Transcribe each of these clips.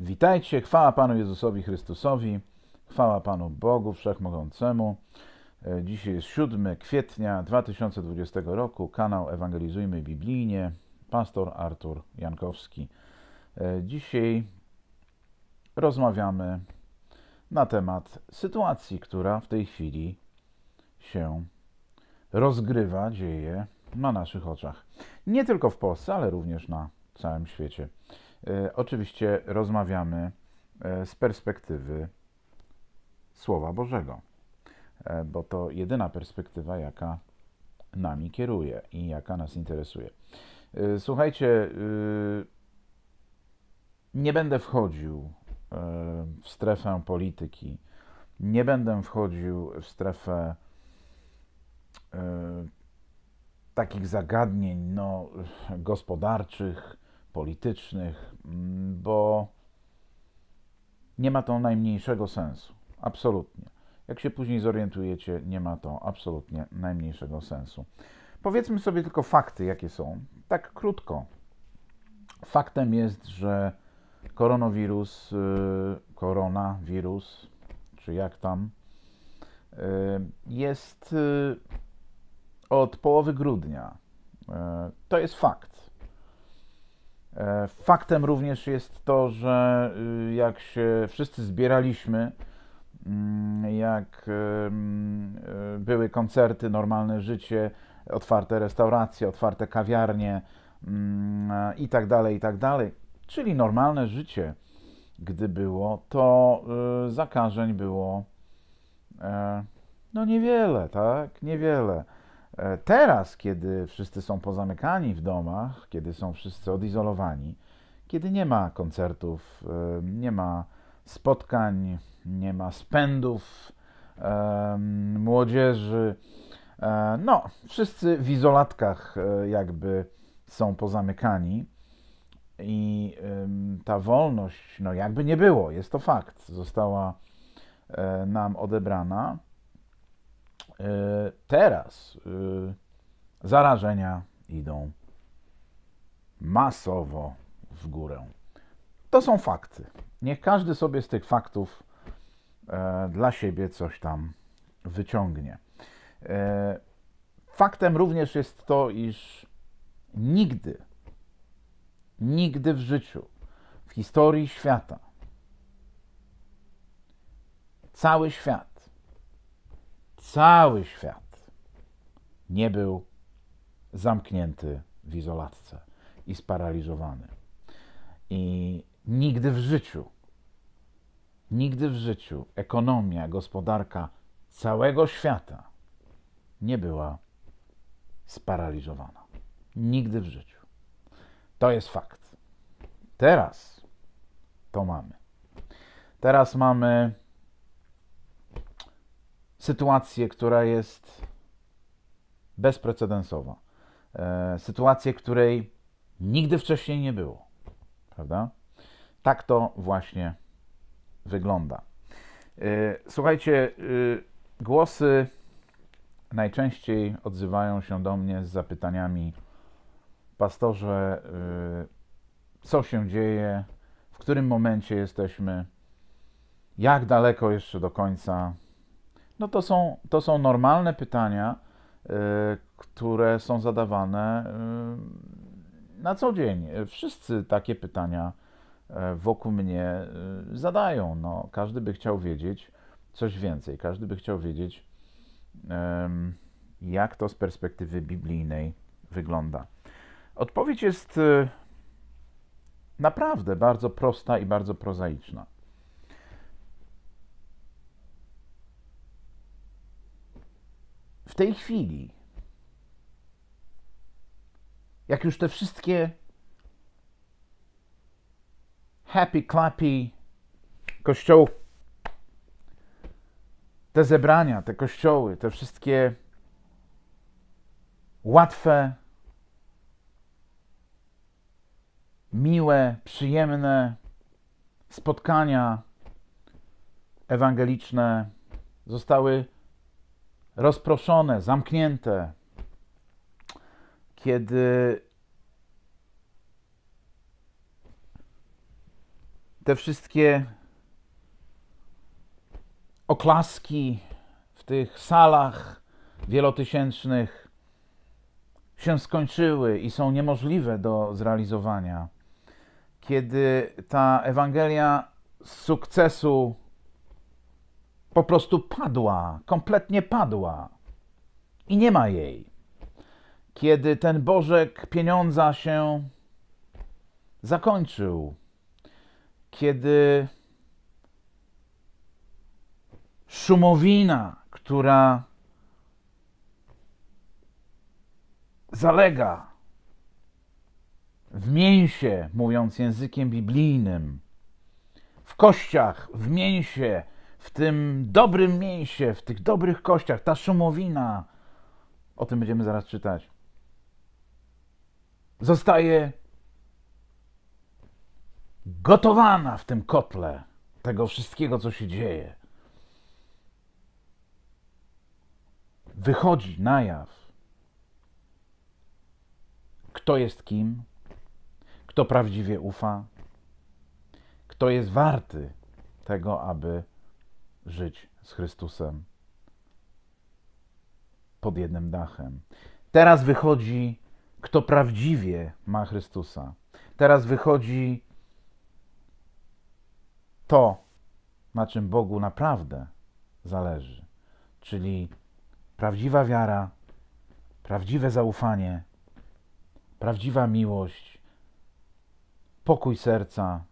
Witajcie, chwała Panu Jezusowi Chrystusowi, chwała Panu Bogu Wszechmogącemu. E, dzisiaj jest 7 kwietnia 2020 roku, kanał Ewangelizujmy Biblijnie, pastor Artur Jankowski. E, dzisiaj rozmawiamy na temat sytuacji, która w tej chwili się rozgrywa, dzieje na naszych oczach. Nie tylko w Polsce, ale również na całym świecie. E, oczywiście rozmawiamy e, z perspektywy Słowa Bożego, e, bo to jedyna perspektywa, jaka nami kieruje i jaka nas interesuje. Słuchajcie, nie będę wchodził w strefę polityki, nie będę wchodził w strefę takich zagadnień no, gospodarczych, politycznych, mm, bo nie ma to najmniejszego sensu. Absolutnie. Jak się później zorientujecie, nie ma to absolutnie najmniejszego sensu. Powiedzmy sobie tylko fakty, jakie są. Tak krótko. Faktem jest, że koronawirus, y, koronawirus, czy jak tam, y, jest y, od połowy grudnia. To jest fakt. E, faktem również jest to, że y, jak się wszyscy zbieraliśmy, mm, jak e, były koncerty, normalne życie, otwarte restauracje, otwarte kawiarnie mm, i tak dalej, i tak dalej, czyli normalne życie, gdy było, to y, zakażeń było e, no niewiele, tak? Niewiele. E, teraz, kiedy wszyscy są pozamykani w domach, kiedy są wszyscy odizolowani, kiedy nie ma koncertów, e, nie ma spotkań, nie ma spędów e, młodzieży, no, wszyscy w izolatkach jakby są pozamykani i ta wolność, no jakby nie było, jest to fakt, została nam odebrana. Y, teraz y, zarażenia idą masowo w górę. To są fakty. Niech każdy sobie z tych faktów e, dla siebie coś tam wyciągnie. E, faktem również jest to, iż nigdy, nigdy w życiu, w historii świata, cały świat cały świat nie był zamknięty w izolatce i sparaliżowany. I nigdy w życiu, nigdy w życiu ekonomia, gospodarka całego świata nie była sparaliżowana. Nigdy w życiu. To jest fakt. Teraz to mamy. Teraz mamy sytuację, która jest bezprecedensowa. E, sytuację, której nigdy wcześniej nie było. Prawda? Tak to właśnie wygląda. E, słuchajcie, e, głosy najczęściej odzywają się do mnie z zapytaniami: Pastorze, co się dzieje, w którym momencie jesteśmy, jak daleko jeszcze do końca, no to są, to są normalne pytania, e, które są zadawane e, na co dzień. Wszyscy takie pytania e, wokół mnie zadają. No, każdy by chciał wiedzieć coś więcej. Każdy by chciał wiedzieć, jak to z perspektywy biblijnej wygląda. Odpowiedź jest naprawdę bardzo prosta i bardzo prozaiczna. tej chwili, jak już te wszystkie happy clappy kościoły, te zebrania, te kościoły, te wszystkie łatwe, miłe, przyjemne spotkania ewangeliczne zostały rozproszone, zamknięte, kiedy te wszystkie oklaski w tych salach wielotysięcznych się skończyły i są niemożliwe do zrealizowania, kiedy ta Ewangelia z sukcesu po prostu padła, kompletnie padła i nie ma jej. Kiedy ten Bożek pieniądza się zakończył, kiedy szumowina, która zalega w mięsie, mówiąc językiem biblijnym, w kościach, w mięsie, w tym dobrym mięsie, w tych dobrych kościach, ta szumowina, o tym będziemy zaraz czytać, zostaje gotowana w tym kotle tego wszystkiego, co się dzieje. Wychodzi na jaw, kto jest kim, kto prawdziwie ufa, kto jest warty tego, aby żyć z Chrystusem pod jednym dachem. Teraz wychodzi, kto prawdziwie ma Chrystusa. Teraz wychodzi to, na czym Bogu naprawdę zależy, czyli prawdziwa wiara, prawdziwe zaufanie, prawdziwa miłość, pokój serca,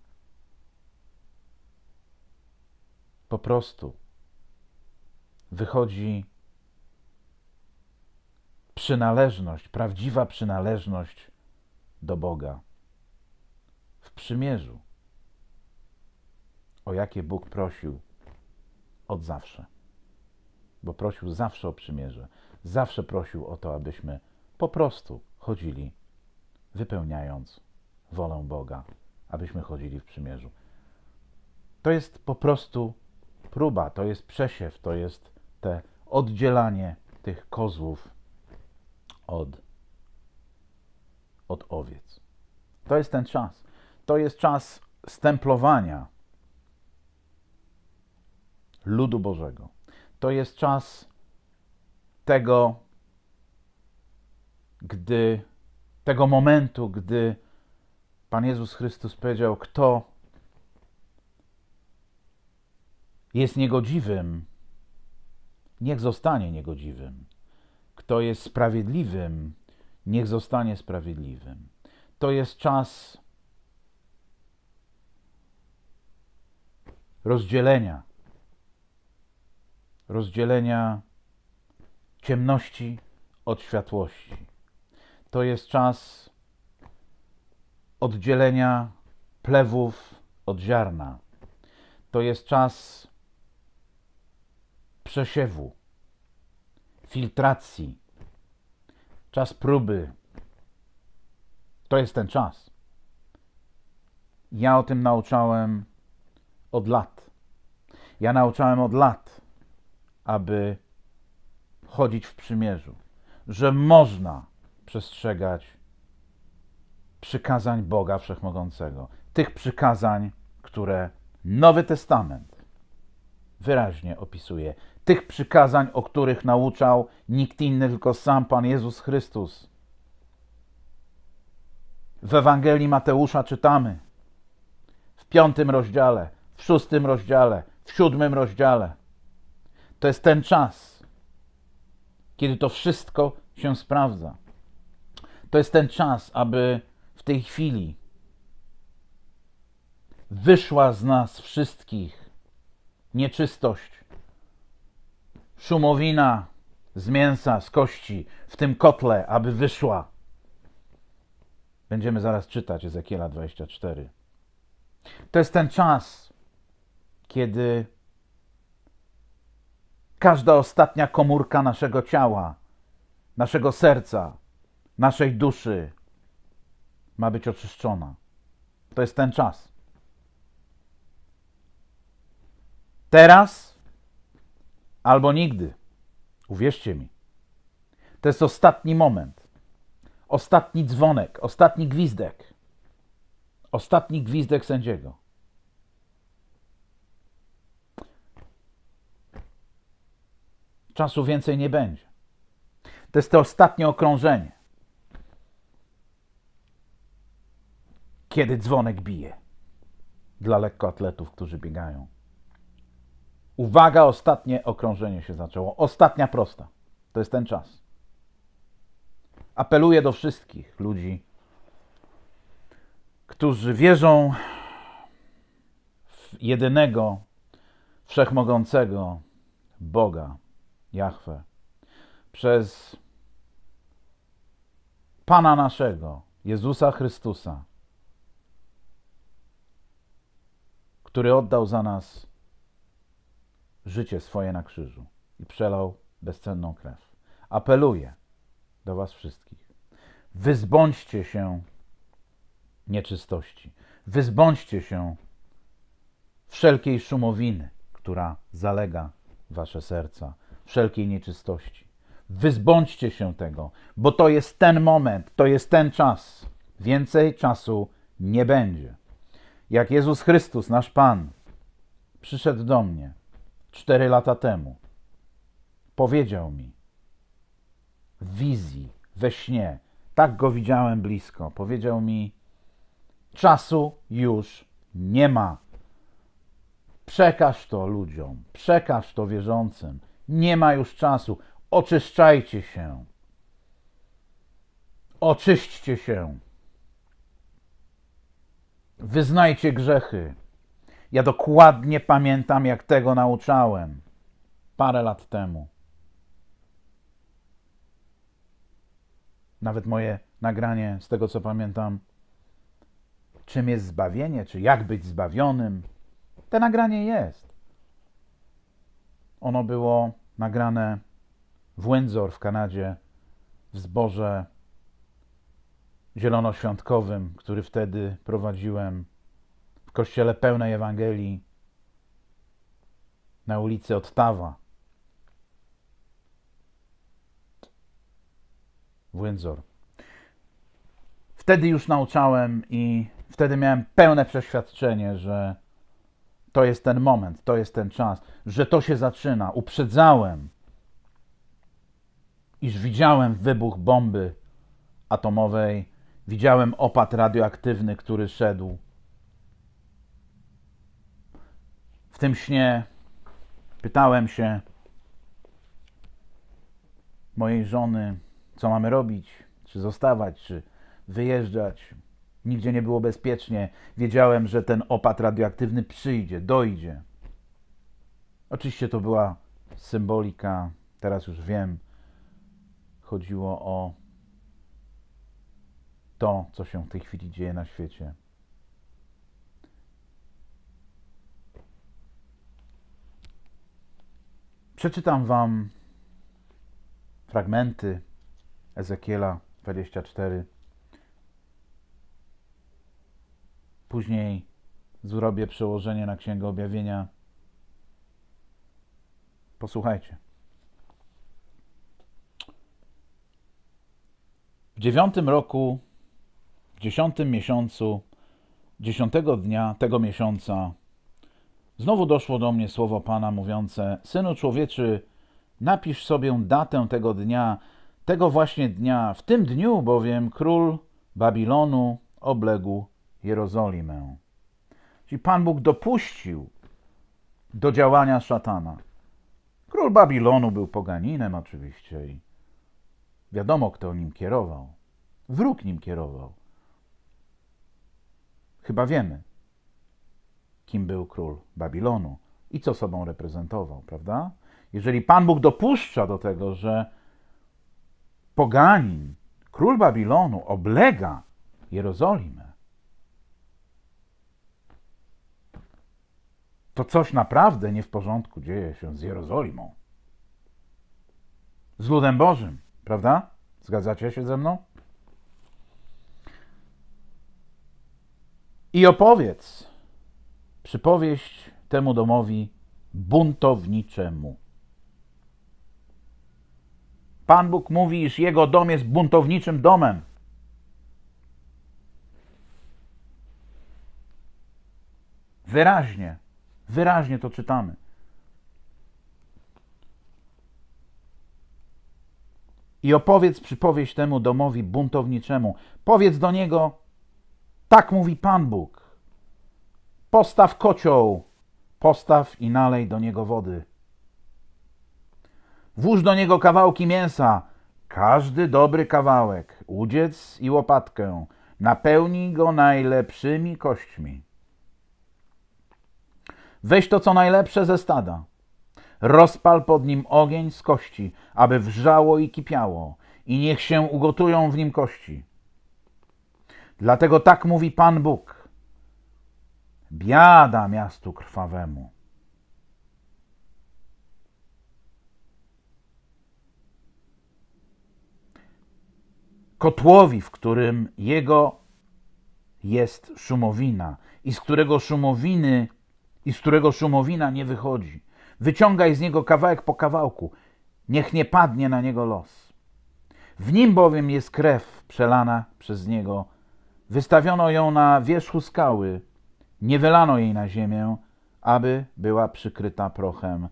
po prostu wychodzi przynależność, prawdziwa przynależność do Boga w przymierzu, o jakie Bóg prosił od zawsze. Bo prosił zawsze o przymierze, zawsze prosił o to, abyśmy po prostu chodzili, wypełniając wolę Boga, abyśmy chodzili w przymierzu. To jest po prostu próba, to jest przesiew, to jest te oddzielanie tych kozłów od, od owiec. To jest ten czas. To jest czas stemplowania ludu Bożego. To jest czas tego, gdy, tego momentu, gdy Pan Jezus Chrystus powiedział, kto jest niegodziwym, niech zostanie niegodziwym. Kto jest sprawiedliwym, niech zostanie sprawiedliwym. To jest czas rozdzielenia, rozdzielenia ciemności od światłości. To jest czas oddzielenia plewów od ziarna. To jest czas przesiewu, filtracji, czas próby. To jest ten czas. Ja o tym nauczałem od lat. Ja nauczałem od lat, aby chodzić w przymierzu, że można przestrzegać przykazań Boga Wszechmogącego, tych przykazań, które Nowy Testament wyraźnie opisuje tych przykazań, o których nauczał nikt inny, tylko sam Pan Jezus Chrystus. W Ewangelii Mateusza czytamy w piątym rozdziale, w szóstym rozdziale, w siódmym rozdziale. To jest ten czas, kiedy to wszystko się sprawdza. To jest ten czas, aby w tej chwili wyszła z nas wszystkich nieczystość, szumowina z mięsa, z kości, w tym kotle, aby wyszła. Będziemy zaraz czytać Ezekiela 24. To jest ten czas, kiedy każda ostatnia komórka naszego ciała, naszego serca, naszej duszy ma być oczyszczona. To jest ten czas. Teraz albo nigdy. Uwierzcie mi. To jest ostatni moment, ostatni dzwonek, ostatni gwizdek, ostatni gwizdek sędziego. Czasu więcej nie będzie. To jest to ostatnie okrążenie. Kiedy dzwonek bije dla lekkoatletów, którzy biegają. Uwaga, ostatnie okrążenie się zaczęło. Ostatnia prosta. To jest ten czas. Apeluję do wszystkich ludzi, którzy wierzą w jedynego, wszechmogącego Boga, Jahwe, przez Pana naszego, Jezusa Chrystusa, który oddał za nas życie swoje na krzyżu i przelał bezcenną krew. Apeluję do Was wszystkich. Wyzbądźcie się nieczystości. Wyzbądźcie się wszelkiej szumowiny, która zalega Wasze serca, wszelkiej nieczystości. Wyzbądźcie się tego, bo to jest ten moment, to jest ten czas. Więcej czasu nie będzie. Jak Jezus Chrystus, nasz Pan, przyszedł do mnie, Cztery lata temu. Powiedział mi w wizji, we śnie, tak go widziałem blisko. Powiedział mi: Czasu już nie ma. Przekaż to ludziom, przekaż to wierzącym. Nie ma już czasu. Oczyszczajcie się. Oczyśćcie się. Wyznajcie grzechy. Ja dokładnie pamiętam, jak tego nauczałem parę lat temu. Nawet moje nagranie, z tego co pamiętam, czym jest zbawienie, czy jak być zbawionym, te nagranie jest. Ono było nagrane w Windsor w Kanadzie, w zborze zielonoświątkowym, który wtedy prowadziłem kościele pełnej Ewangelii, na ulicy Ottawa, w Windsor. Wtedy już nauczałem i wtedy miałem pełne przeświadczenie, że to jest ten moment, to jest ten czas, że to się zaczyna. Uprzedzałem, iż widziałem wybuch bomby atomowej, widziałem opad radioaktywny, który szedł W tym śnie pytałem się mojej żony, co mamy robić, czy zostawać, czy wyjeżdżać. Nigdzie nie było bezpiecznie. Wiedziałem, że ten opad radioaktywny przyjdzie, dojdzie. Oczywiście to była symbolika, teraz już wiem. Chodziło o to, co się w tej chwili dzieje na świecie. Przeczytam Wam fragmenty Ezekiela 24. Później zrobię przełożenie na Księgę Objawienia. Posłuchajcie. W dziewiątym roku, w dziesiątym miesiącu, dziesiątego dnia tego miesiąca Znowu doszło do mnie słowo Pana mówiące: Synu człowieczy, napisz sobie datę tego dnia, tego właśnie dnia, w tym dniu bowiem król Babilonu obległ Jerozolimę. Czyli Pan Bóg dopuścił do działania szatana. Król Babilonu był poganinem oczywiście i wiadomo, kto nim kierował. Wróg nim kierował. Chyba wiemy kim był król Babilonu i co sobą reprezentował, prawda? Jeżeli Pan Bóg dopuszcza do tego, że poganin, król Babilonu oblega Jerozolimę, to coś naprawdę nie w porządku dzieje się z Jerozolimą. Z ludem Bożym, prawda? Zgadzacie się ze mną? I opowiedz Przypowieść temu domowi buntowniczemu. Pan Bóg mówi, iż jego dom jest buntowniczym domem. Wyraźnie, wyraźnie to czytamy. I opowiedz przypowieść temu domowi buntowniczemu. Powiedz do niego: Tak mówi Pan Bóg. Postaw kocioł, postaw i nalej do niego wody. Włóż do niego kawałki mięsa, każdy dobry kawałek, udziec i łopatkę, napełnij go najlepszymi kośćmi. Weź to, co najlepsze ze stada. Rozpal pod nim ogień z kości, aby wrzało i kipiało, i niech się ugotują w nim kości. Dlatego tak mówi Pan Bóg. Biada miastu krwawemu. Kotłowi, w którym jego jest szumowina i z którego szumowiny i z którego szumowina nie wychodzi. Wyciągaj z niego kawałek po kawałku, niech nie padnie na niego los. W nim bowiem jest krew przelana przez niego. Wystawiono ją na wierzchu skały, nie wylano jej na ziemię, aby była przykryta prochem.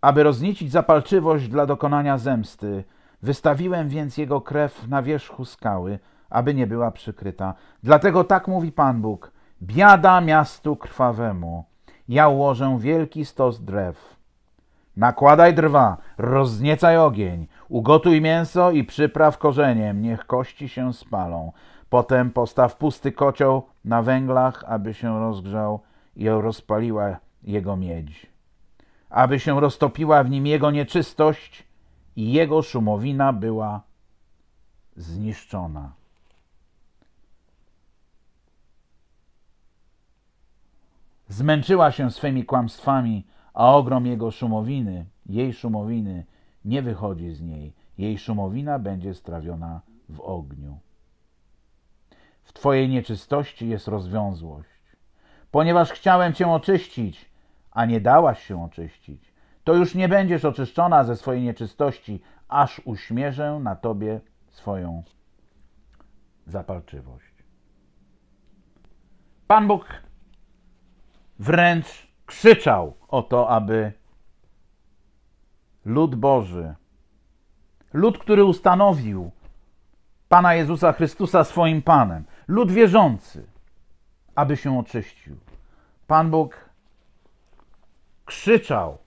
Aby rozniecić zapalczywość dla dokonania zemsty, wystawiłem więc jego krew na wierzchu skały, aby nie była przykryta. Dlatego tak mówi Pan Bóg: Biada miastu krwawemu. Ja ułożę wielki stos drew. Nakładaj drwa, rozniecaj ogień, ugotuj mięso i przypraw korzeniem, niech kości się spalą. Potem postaw pusty kocioł na węglach, aby się rozgrzał i rozpaliła jego miedź. Aby się roztopiła w nim jego nieczystość i jego szumowina była zniszczona. Zmęczyła się swymi kłamstwami, a ogrom jego szumowiny, jej szumowiny, nie wychodzi z niej. Jej szumowina będzie strawiona w ogniu. W Twojej nieczystości jest rozwiązłość. Ponieważ chciałem Cię oczyścić, a nie dałaś się oczyścić, to już nie będziesz oczyszczona ze swojej nieczystości, aż uśmierzę na Tobie swoją zapalczywość. Pan Bóg wręcz krzyczał o to, aby lud Boży, lud, który ustanowił Pana Jezusa Chrystusa swoim Panem, lud wierzący, aby się oczyścił. Pan Bóg krzyczał,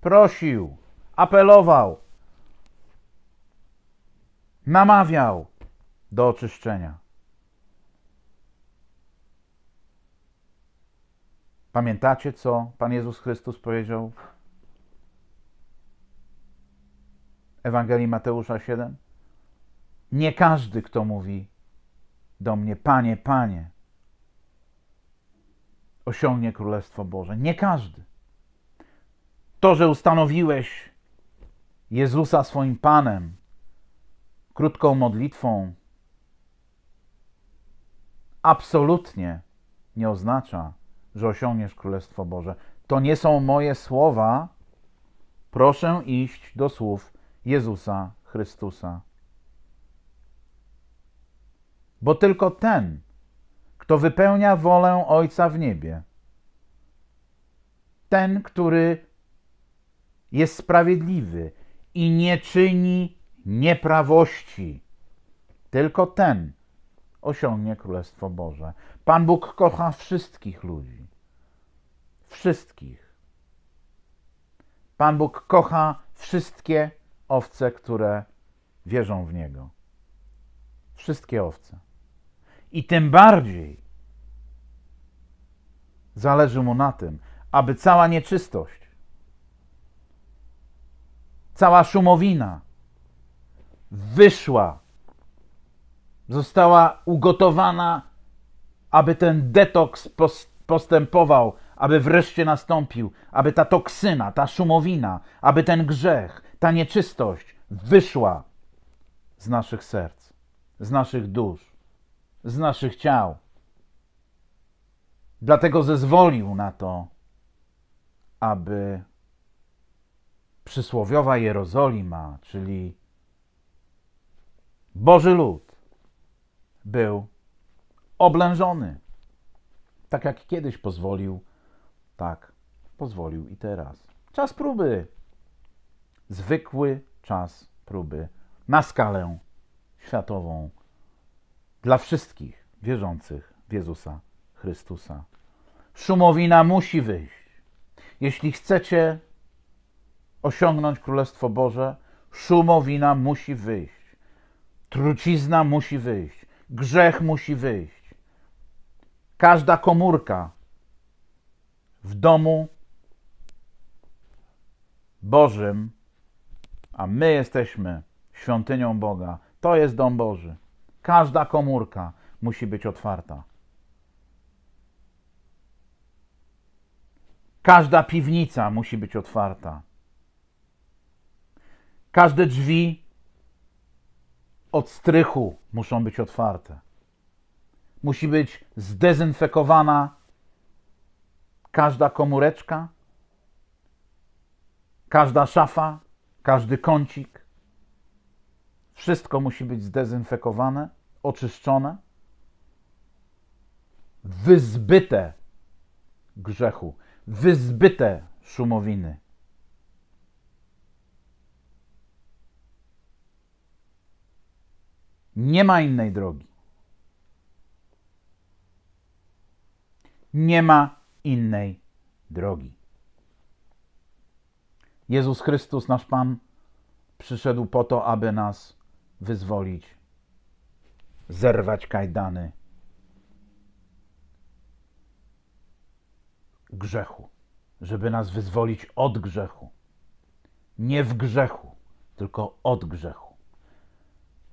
prosił, apelował, namawiał do oczyszczenia. Pamiętacie, co Pan Jezus Chrystus powiedział Ewangelii Mateusza 7? Nie każdy, kto mówi do mnie: Panie, Panie, osiągnie Królestwo Boże. Nie każdy. To, że ustanowiłeś Jezusa swoim Panem, krótką modlitwą, absolutnie nie oznacza, że osiągniesz Królestwo Boże. To nie są moje słowa. Proszę iść do słów Jezusa Chrystusa bo tylko ten, kto wypełnia wolę Ojca w niebie, ten, który jest sprawiedliwy i nie czyni nieprawości, tylko ten osiągnie Królestwo Boże. Pan Bóg kocha wszystkich ludzi. Wszystkich. Pan Bóg kocha wszystkie owce, które wierzą w Niego. Wszystkie owce. I tym bardziej zależy mu na tym, aby cała nieczystość, cała szumowina wyszła, została ugotowana, aby ten detoks postępował, aby wreszcie nastąpił, aby ta toksyna, ta szumowina, aby ten grzech, ta nieczystość wyszła z naszych serc, z naszych dusz z naszych ciał. Dlatego zezwolił na to, aby przysłowiowa Jerozolima, czyli Boży lud, był oblężony. Tak jak kiedyś pozwolił, tak pozwolił i teraz. Czas próby. Zwykły czas próby na skalę światową dla wszystkich wierzących w Jezusa Chrystusa. Szumowina musi wyjść. Jeśli chcecie osiągnąć Królestwo Boże, szumowina musi wyjść. Trucizna musi wyjść. Grzech musi wyjść. Każda komórka w domu Bożym, a my jesteśmy świątynią Boga, to jest dom Boży Każda komórka musi być otwarta. Każda piwnica musi być otwarta. Każde drzwi od strychu muszą być otwarte. Musi być zdezynfekowana każda komóreczka, każda szafa, każdy kącik. Wszystko musi być zdezynfekowane, oczyszczone, wyzbyte grzechu, wyzbyte szumowiny. Nie ma innej drogi. Nie ma innej drogi. Jezus Chrystus, nasz Pan, przyszedł po to, aby nas wyzwolić, zerwać kajdany grzechu, żeby nas wyzwolić od grzechu. Nie w grzechu, tylko od grzechu.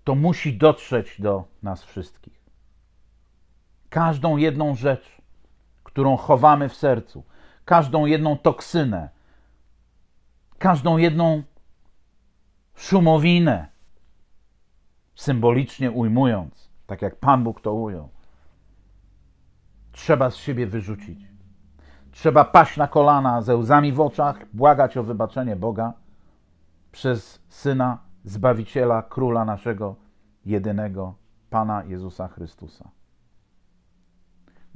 To musi dotrzeć do nas wszystkich. Każdą jedną rzecz, którą chowamy w sercu, każdą jedną toksynę, każdą jedną szumowinę, symbolicznie ujmując, tak jak Pan Bóg to ujął, trzeba z siebie wyrzucić. Trzeba paść na kolana ze łzami w oczach, błagać o wybaczenie Boga przez Syna, Zbawiciela, Króla naszego, jedynego, Pana Jezusa Chrystusa.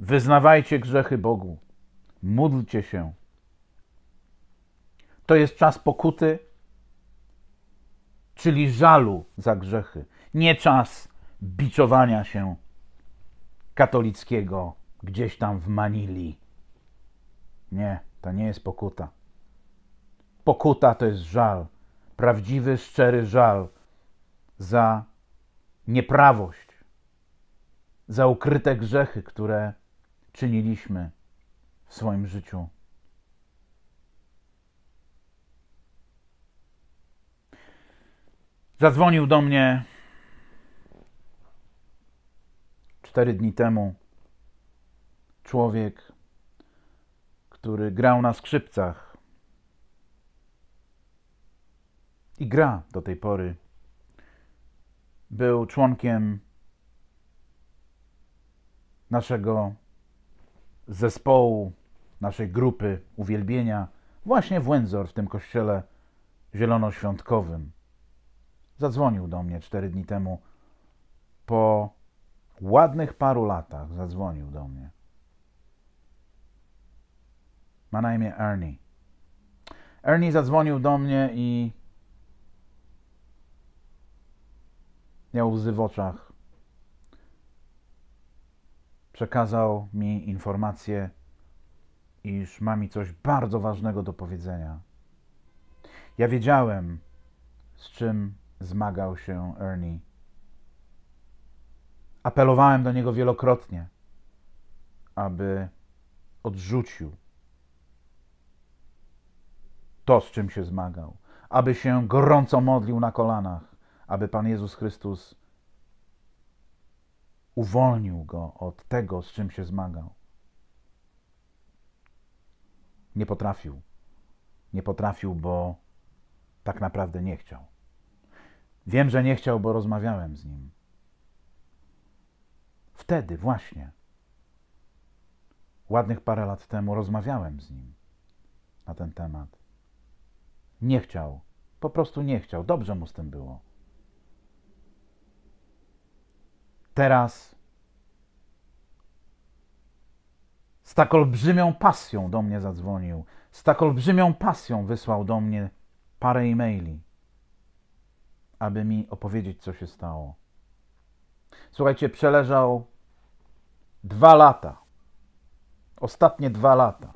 Wyznawajcie grzechy Bogu, módlcie się. To jest czas pokuty, czyli żalu za grzechy nie czas biczowania się katolickiego gdzieś tam w Manili. Nie, to nie jest pokuta. Pokuta to jest żal, prawdziwy, szczery żal za nieprawość, za ukryte grzechy, które czyniliśmy w swoim życiu. Zadzwonił do mnie Cztery dni temu człowiek, który grał na skrzypcach i gra do tej pory, był członkiem naszego zespołu, naszej grupy uwielbienia właśnie w Windsor, w tym kościele zielonoświątkowym. Zadzwonił do mnie cztery dni temu po ładnych paru latach zadzwonił do mnie. Ma na imię Ernie. Ernie zadzwonił do mnie i miał łzy w oczach. Przekazał mi informację, iż ma mi coś bardzo ważnego do powiedzenia. Ja wiedziałem, z czym zmagał się Ernie Apelowałem do niego wielokrotnie, aby odrzucił to, z czym się zmagał, aby się gorąco modlił na kolanach, aby Pan Jezus Chrystus uwolnił go od tego, z czym się zmagał. Nie potrafił. Nie potrafił, bo tak naprawdę nie chciał. Wiem, że nie chciał, bo rozmawiałem z nim. Wtedy właśnie. Ładnych parę lat temu rozmawiałem z nim na ten temat. Nie chciał, po prostu nie chciał, dobrze mu z tym było. Teraz z tak olbrzymią pasją do mnie zadzwonił, z tak olbrzymią pasją wysłał do mnie parę e-maili, aby mi opowiedzieć, co się stało. Słuchajcie, przeleżał dwa lata. Ostatnie dwa lata.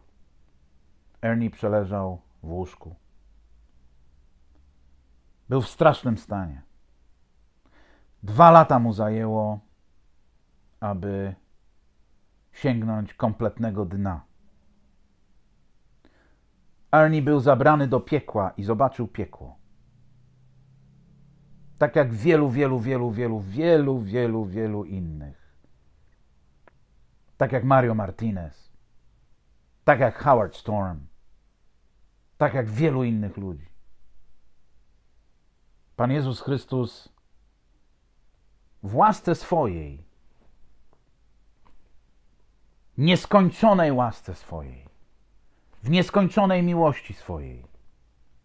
Ernie przeleżał w łóżku. Był w strasznym stanie. Dwa lata mu zajęło, aby sięgnąć kompletnego dna. Ernie był zabrany do piekła i zobaczył piekło. Tak jak wielu, wielu, wielu, wielu, wielu, wielu, wielu innych. Tak jak Mario Martinez. Tak jak Howard Storm. Tak jak wielu innych ludzi. Pan Jezus Chrystus w łasce swojej, nieskończonej łasce swojej, w nieskończonej miłości swojej,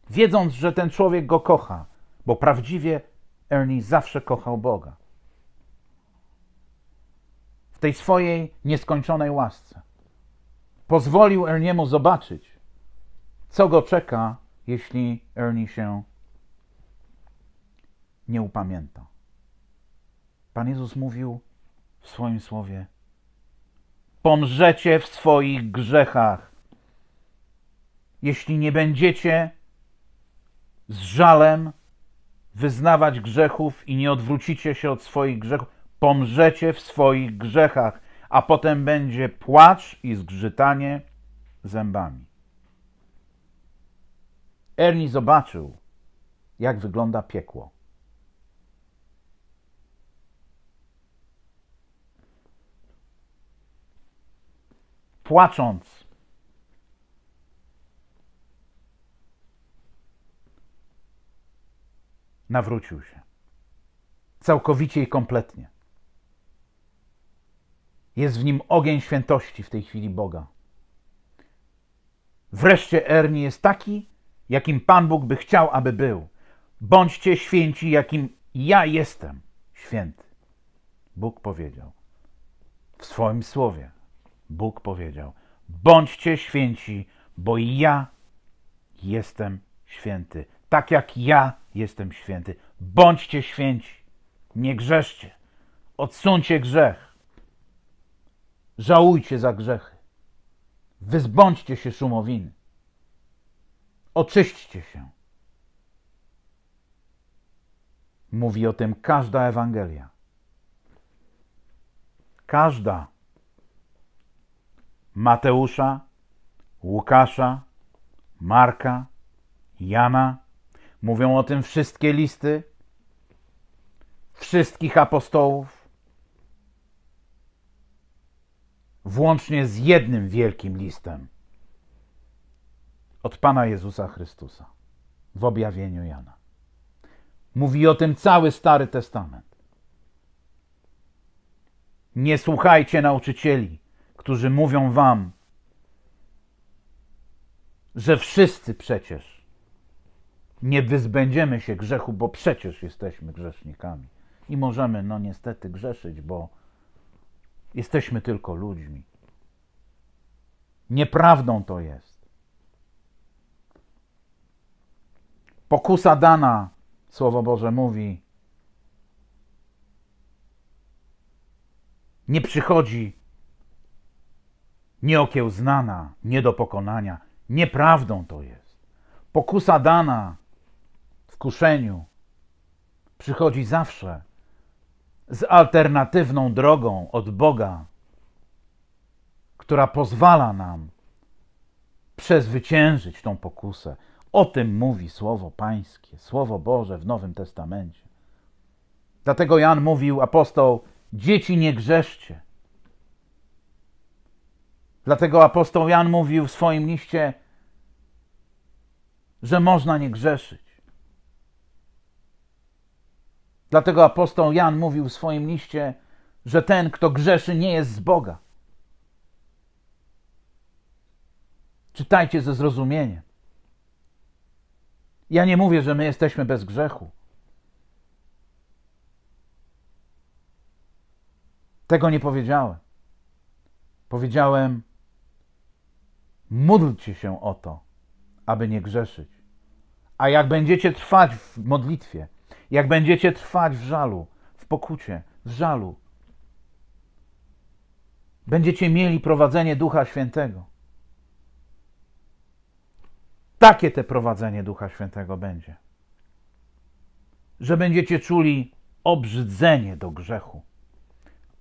wiedząc, że ten człowiek go kocha, bo prawdziwie Ernie zawsze kochał Boga. W tej swojej nieskończonej łasce. Pozwolił Erniemu zobaczyć, co go czeka, jeśli Ernie się nie upamięta. Pan Jezus mówił w swoim słowie: Pomrzecie w swoich grzechach, jeśli nie będziecie z żalem wyznawać grzechów i nie odwrócicie się od swoich grzechów, pomrzecie w swoich grzechach, a potem będzie płacz i zgrzytanie zębami. Ernie zobaczył, jak wygląda piekło. Płacząc, nawrócił się. Całkowicie i kompletnie. Jest w nim ogień świętości w tej chwili Boga. Wreszcie Erni jest taki, jakim Pan Bóg by chciał, aby był. Bądźcie święci, jakim ja jestem święty. Bóg powiedział. W swoim słowie Bóg powiedział: Bądźcie święci, bo ja jestem święty. Tak jak ja jestem święty. Bądźcie święci, nie grzeszcie, odsuńcie grzech, żałujcie za grzechy, wyzbądźcie się szumowiny, oczyśćcie się. Mówi o tym każda Ewangelia. Każda. Mateusza, Łukasza, Marka, Jana, Mówią o tym wszystkie listy wszystkich apostołów, włącznie z jednym wielkim listem od Pana Jezusa Chrystusa w objawieniu Jana. Mówi o tym cały Stary Testament. Nie słuchajcie nauczycieli, którzy mówią wam, że wszyscy przecież nie wyzbędziemy się grzechu, bo przecież jesteśmy grzesznikami. I możemy, no niestety, grzeszyć, bo jesteśmy tylko ludźmi. Nieprawdą to jest. Pokusa dana, Słowo Boże mówi, nie przychodzi nieokiełznana, nie do pokonania. Nieprawdą to jest. Pokusa dana w kuszeniu przychodzi zawsze z alternatywną drogą od Boga, która pozwala nam przezwyciężyć tą pokusę. O tym mówi Słowo Pańskie, Słowo Boże w Nowym Testamencie. Dlatego Jan mówił, apostoł, dzieci nie grzeszcie. Dlatego apostoł Jan mówił w swoim liście, że można nie grzeszyć. Dlatego apostoł Jan mówił w swoim liście, że ten, kto grzeszy, nie jest z Boga. Czytajcie ze zrozumieniem. Ja nie mówię, że my jesteśmy bez grzechu. Tego nie powiedziałem. Powiedziałem, módlcie się o to, aby nie grzeszyć. A jak będziecie trwać w modlitwie, jak będziecie trwać w żalu, w pokucie, w żalu, będziecie mieli prowadzenie Ducha Świętego. Takie te prowadzenie Ducha Świętego będzie. Że będziecie czuli obrzydzenie do grzechu.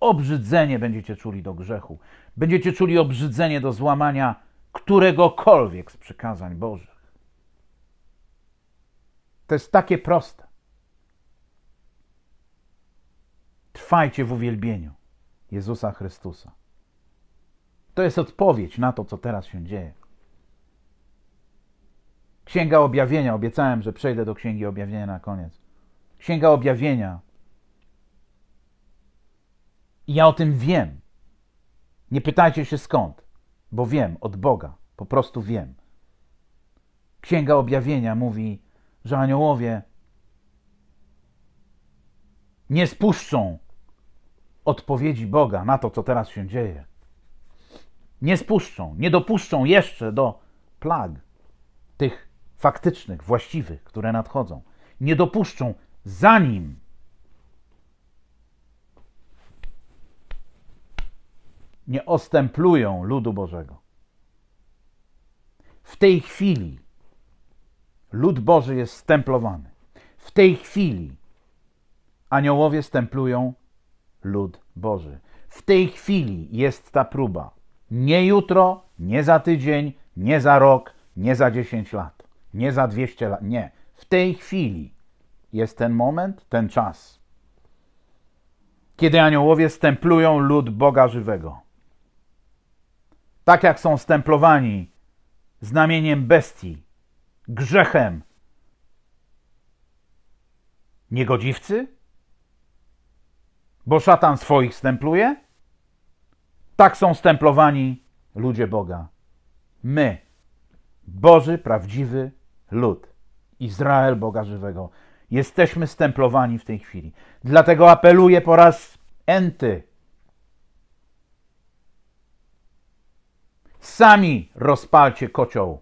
Obrzydzenie będziecie czuli do grzechu. Będziecie czuli obrzydzenie do złamania któregokolwiek z przykazań Bożych. To jest takie proste. Trwajcie w uwielbieniu Jezusa Chrystusa. To jest odpowiedź na to, co teraz się dzieje. Księga Objawienia, obiecałem, że przejdę do Księgi Objawienia na koniec. Księga Objawienia. Ja o tym wiem. Nie pytajcie się skąd, bo wiem od Boga, po prostu wiem. Księga Objawienia mówi, że aniołowie nie spuszczą odpowiedzi Boga na to, co teraz się dzieje. Nie spuszczą, nie dopuszczą jeszcze do plag, tych faktycznych, właściwych, które nadchodzą. Nie dopuszczą, zanim nie ostemplują ludu Bożego. W tej chwili lud Boży jest stemplowany. W tej chwili aniołowie stemplują lud Boży. W tej chwili jest ta próba. Nie jutro, nie za tydzień, nie za rok, nie za 10 lat, nie za 200 lat. Nie. W tej chwili jest ten moment, ten czas, kiedy aniołowie stemplują lud Boga żywego. Tak jak są stemplowani znamieniem bestii, grzechem. Niegodziwcy? Bo szatan swoich stempluje? Tak są stemplowani ludzie Boga. My, Boży, prawdziwy lud, Izrael Boga żywego, jesteśmy stemplowani w tej chwili. Dlatego apeluję po raz enty. Sami rozpalcie kocioł,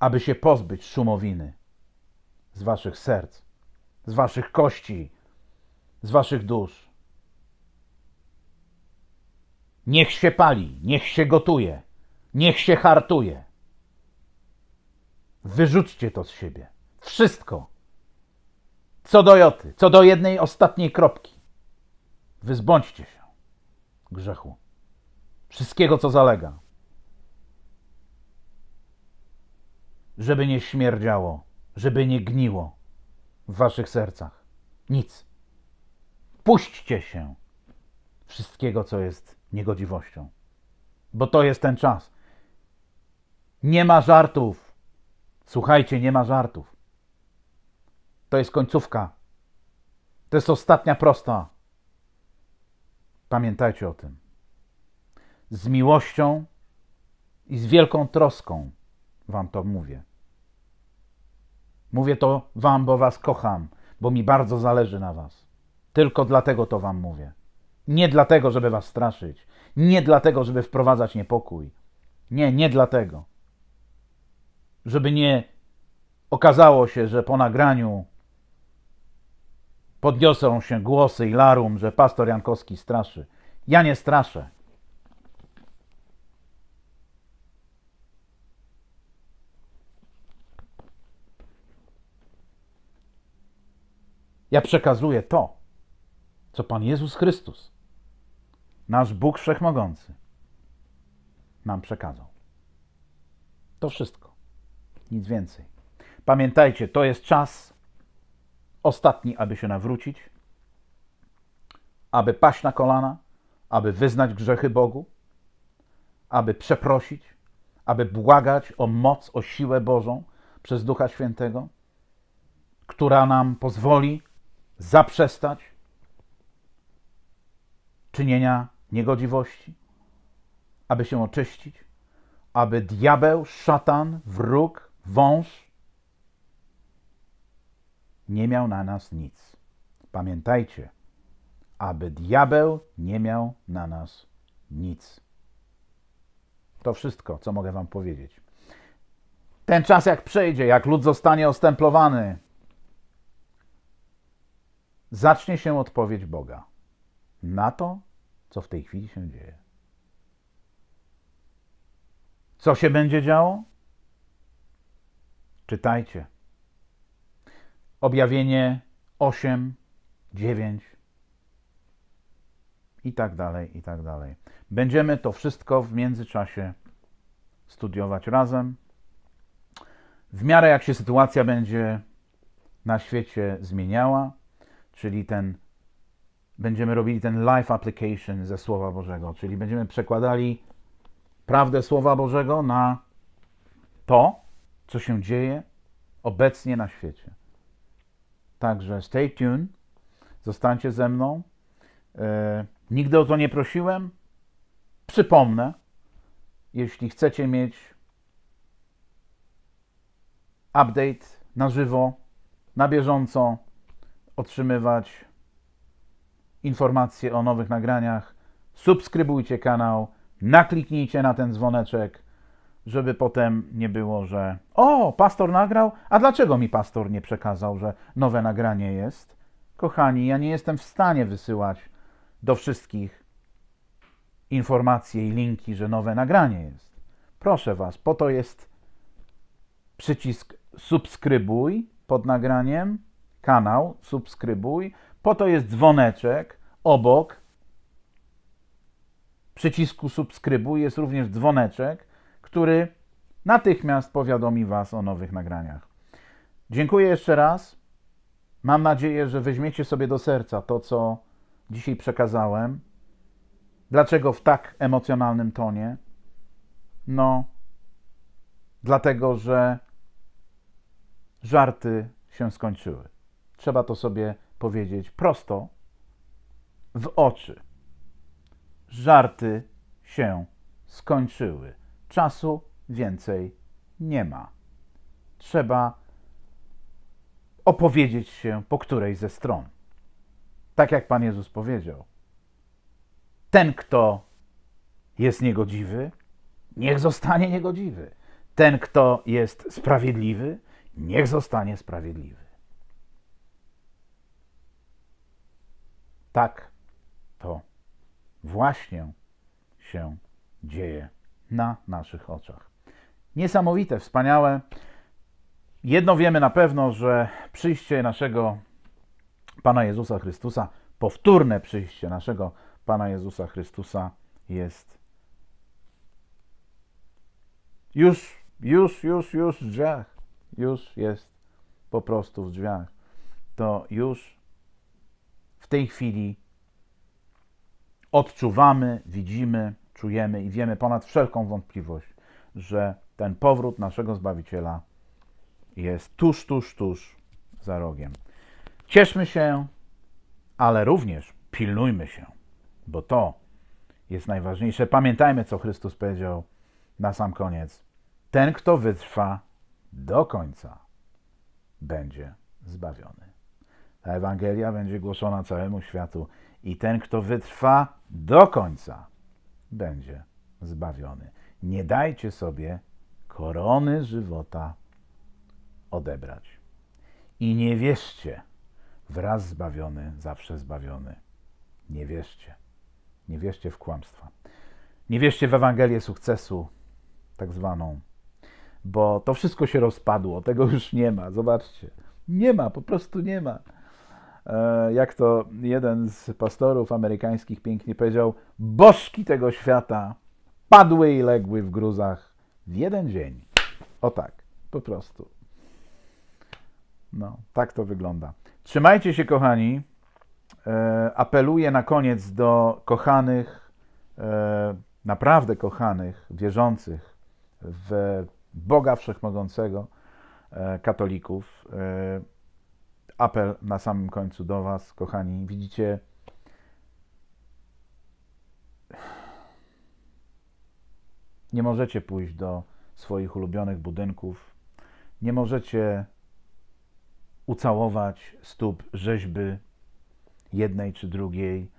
aby się pozbyć szumowiny z waszych serc z waszych kości, z waszych dusz. Niech się pali, niech się gotuje, niech się hartuje. Wyrzućcie to z siebie. Wszystko. Co do joty, co do jednej ostatniej kropki. Wyzbądźcie się grzechu. Wszystkiego, co zalega. Żeby nie śmierdziało, żeby nie gniło w waszych sercach. Nic. Puśćcie się wszystkiego, co jest niegodziwością, bo to jest ten czas. Nie ma żartów. Słuchajcie, nie ma żartów. To jest końcówka. To jest ostatnia prosta. Pamiętajcie o tym. Z miłością i z wielką troską Wam to mówię. Mówię to wam, bo was kocham, bo mi bardzo zależy na was. Tylko dlatego to wam mówię. Nie dlatego, żeby was straszyć. Nie dlatego, żeby wprowadzać niepokój. Nie, nie dlatego. Żeby nie okazało się, że po nagraniu podniosą się głosy i larum, że pastor Jankowski straszy. Ja nie straszę. Ja przekazuję to, co Pan Jezus Chrystus, nasz Bóg Wszechmogący, nam przekazał. To wszystko. Nic więcej. Pamiętajcie, to jest czas ostatni, aby się nawrócić, aby paść na kolana, aby wyznać grzechy Bogu, aby przeprosić, aby błagać o moc, o siłę Bożą przez Ducha Świętego, która nam pozwoli zaprzestać czynienia niegodziwości, aby się oczyścić, aby diabeł, szatan, wróg, wąż nie miał na nas nic. Pamiętajcie, aby diabeł nie miał na nas nic. To wszystko, co mogę Wam powiedzieć. Ten czas, jak przejdzie, jak lud zostanie ostemplowany, zacznie się odpowiedź Boga na to, co w tej chwili się dzieje. Co się będzie działo? Czytajcie. Objawienie 8, 9 i tak dalej, i tak dalej. Będziemy to wszystko w międzyczasie studiować razem. W miarę jak się sytuacja będzie na świecie zmieniała, czyli ten będziemy robili ten life application ze Słowa Bożego, czyli będziemy przekładali prawdę Słowa Bożego na to, co się dzieje obecnie na świecie. Także stay tuned, zostańcie ze mną. E, nigdy o to nie prosiłem. Przypomnę, jeśli chcecie mieć update na żywo, na bieżąco, otrzymywać informacje o nowych nagraniach, subskrybujcie kanał, nakliknijcie na ten dzwoneczek, żeby potem nie było, że o, pastor nagrał, a dlaczego mi pastor nie przekazał, że nowe nagranie jest? Kochani, ja nie jestem w stanie wysyłać do wszystkich informacje i linki, że nowe nagranie jest. Proszę Was, po to jest przycisk subskrybuj pod nagraniem, kanał, subskrybuj. Po to jest dzwoneczek obok przycisku subskrybuj jest również dzwoneczek, który natychmiast powiadomi Was o nowych nagraniach. Dziękuję jeszcze raz. Mam nadzieję, że weźmiecie sobie do serca to, co dzisiaj przekazałem. Dlaczego w tak emocjonalnym tonie? No, dlatego, że żarty się skończyły. Trzeba to sobie powiedzieć prosto, w oczy. Żarty się skończyły. Czasu więcej nie ma. Trzeba opowiedzieć się po której ze stron. Tak jak Pan Jezus powiedział. Ten, kto jest niegodziwy, niech zostanie niegodziwy. Ten, kto jest sprawiedliwy, niech zostanie sprawiedliwy. Tak to właśnie się dzieje na naszych oczach. Niesamowite, wspaniałe. Jedno wiemy na pewno, że przyjście naszego Pana Jezusa Chrystusa, powtórne przyjście naszego Pana Jezusa Chrystusa jest już, już, już, już w drzwiach. Już jest po prostu w drzwiach. To już w tej chwili odczuwamy, widzimy, czujemy i wiemy ponad wszelką wątpliwość, że ten powrót naszego Zbawiciela jest tuż, tuż, tuż za rogiem. Cieszmy się, ale również pilnujmy się, bo to jest najważniejsze. Pamiętajmy, co Chrystus powiedział na sam koniec. Ten, kto wytrwa do końca, będzie zbawiony. Ta Ewangelia będzie głoszona całemu światu i ten, kto wytrwa do końca, będzie zbawiony. Nie dajcie sobie korony żywota odebrać. I nie wierzcie, wraz zbawiony, zawsze zbawiony. Nie wierzcie. Nie wierzcie w kłamstwa. Nie wierzcie w Ewangelię sukcesu, tak zwaną, bo to wszystko się rozpadło, tego już nie ma. Zobaczcie. Nie ma, po prostu nie ma. E, jak to jeden z pastorów amerykańskich pięknie powiedział, bożki tego świata padły i legły w gruzach w jeden dzień. O tak, po prostu. No, tak to wygląda. Trzymajcie się, kochani. E, apeluję na koniec do kochanych, e, naprawdę kochanych, wierzących w Boga Wszechmogącego katolików apel na samym końcu do Was, kochani. Widzicie, nie możecie pójść do swoich ulubionych budynków, nie możecie ucałować stóp rzeźby jednej czy drugiej,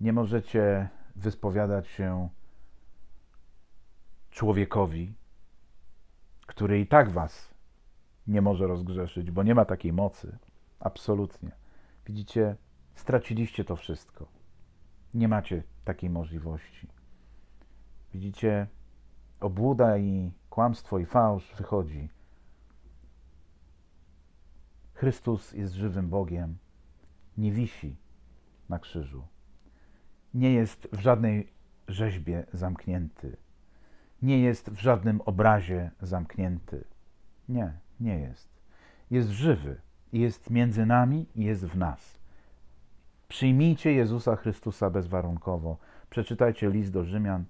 nie możecie wyspowiadać się człowiekowi, który i tak Was nie może rozgrzeszyć, bo nie ma takiej mocy. Absolutnie. Widzicie, straciliście to wszystko. Nie macie takiej możliwości. Widzicie, obłuda i kłamstwo i fałsz wychodzi. Chrystus jest żywym Bogiem, nie wisi na krzyżu. Nie jest w żadnej rzeźbie zamknięty. Nie jest w żadnym obrazie zamknięty. Nie, nie jest. Jest żywy jest między nami i jest w nas. Przyjmijcie Jezusa Chrystusa bezwarunkowo. Przeczytajcie list do Rzymian,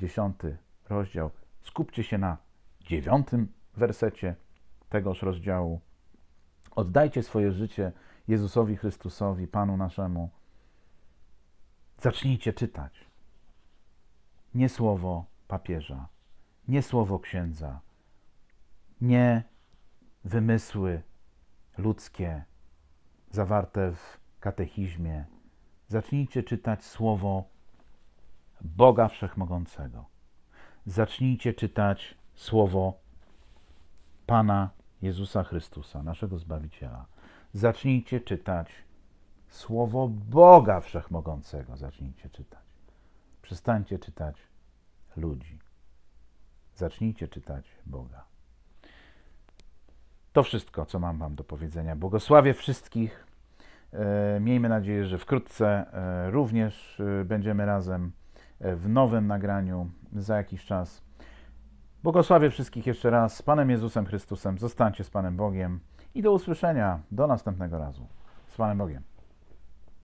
10 rozdział. Skupcie się na dziewiątym wersecie tegoż rozdziału. Oddajcie swoje życie Jezusowi Chrystusowi, Panu naszemu. Zacznijcie czytać. Nie słowo papieża, nie słowo księdza, nie wymysły ludzkie zawarte w katechizmie. Zacznijcie czytać słowo Boga Wszechmogącego. Zacznijcie czytać słowo Pana Jezusa Chrystusa, naszego Zbawiciela. Zacznijcie czytać słowo Boga Wszechmogącego. Zacznijcie czytać. Przestańcie czytać ludzi. Zacznijcie czytać Boga. To wszystko, co mam Wam do powiedzenia. Błogosławię wszystkich. E, miejmy nadzieję, że wkrótce e, również e, będziemy razem w nowym nagraniu za jakiś czas. Błogosławię wszystkich jeszcze raz z Panem Jezusem Chrystusem. Zostańcie z Panem Bogiem i do usłyszenia do następnego razu. Z Panem Bogiem.